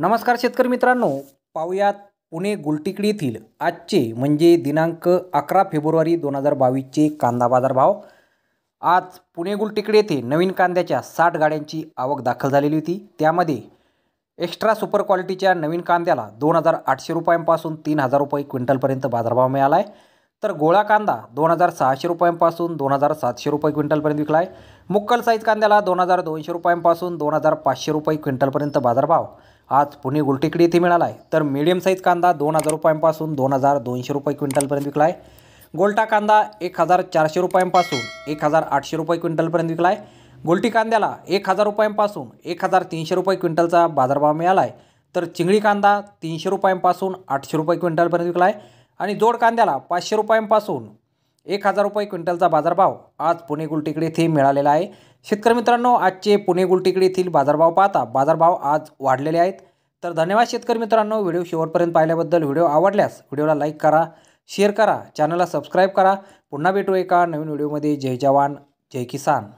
नमस्कार शेतकरी मित्रांनो पाहुयात पुणे गुलटिकडी येथील आजचे म्हणजे दिनांक अकरा फेब्रुवारी दोन हजार बावीसचे कांदा बाजार भाव आज पुणे गुलटिकडी येथे नवीन कांद्याच्या साठ गाड्यांची आवक दाखल झालेली होती त्यामध्ये एक्स्ट्रा सुपर क्वालिटीच्या नवीन कांद्याला दोन हजार आठशे रुपयांपासून तीन हजार रुपये क्विंटलपर्यंत बाजारभाव मिळाला आहे तर गोळा कांदा दोन हजार सहाशे रुपयांपासून दोन हजार सातशे रुपये क्विंटलपर्यंत विकला आहे मुक्कल साईज कांद्याला दोन हजार दोनशे रुपयांपासून दोन हजार पाचशे रुपये क्विंटलपर्यंत बाजारभाव आज पुणे गुलटेकडी इथे मिळाला आहे तर मीडियम साईज कांदा दोन हजार रुपयांपासून दोन हजार दोनशे रुपये क्विंटलपर्यंत विकला आहे गोलटा कांदा एक हजार चारशे रुपयांपासून एक हजार आठशे रुपये क्विंटलपर्यंत विकला आहे गोलटी कांद्याला एक हजार रुपयांपासून एक हजार तीनशे रुपये क्विंटलचा बाजारभाव मिळाला आहे तर चिंगळी कांदा तीनशे रुपयांपासून आठशे रुपये क्विंटलपर्यंत विकला आहे आणि जोड कांद्याला पाचशे रुपयांपासून एक हजार रुपये क्विंटलचा बाजारभाव आज पुणे गुलटिकडे येथे मिळालेला आहे शेतकरी मित्रांनो आजचे पुणे गुलटिकडे येथील बाजारभाव पाहता बाजारभाव आज वाढलेले आहेत तर धन्यवाद शेतकरी मित्रांनो व्हिडिओ शेवटपर्यंत पाहिल्याबद्दल व्हिडिओ आवडल्यास व्हिडिओला लाईक करा शेअर करा चॅनलला सबस्क्राईब करा पुन्हा भेटू एका नवीन व्हिडिओमध्ये जय जवान जय किसान